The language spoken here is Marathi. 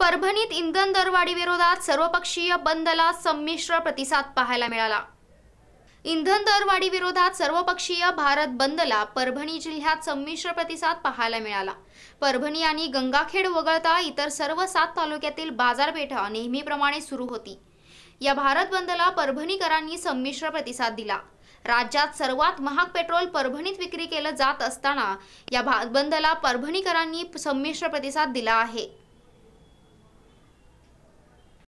परभणीत इंधन विरोधात सर्वपक्षीय बंदला संमिश्र प्रतिसाद पाहायला मिळाला इंधन विरोधात सर्वपक्षीय भारत बंदला परभणी जिल्ह्यात संमिश्र प्रतिसाद पाहायला मिळाला परभणी आणि गंगाखेड वगळता इतर सर्व सात तालुक्यातील बाजारपेठा नेहमीप्रमाणे सुरू होती या भारत बंदला परभणीकरांनी संमिश्र प्रतिसाद दिला राज्यात सर्वात महाग पेट्रोल परभणीत विक्री केलं जात असताना या बंदला परभणीकरांनी संमिश्र प्रतिसाद दिला आहे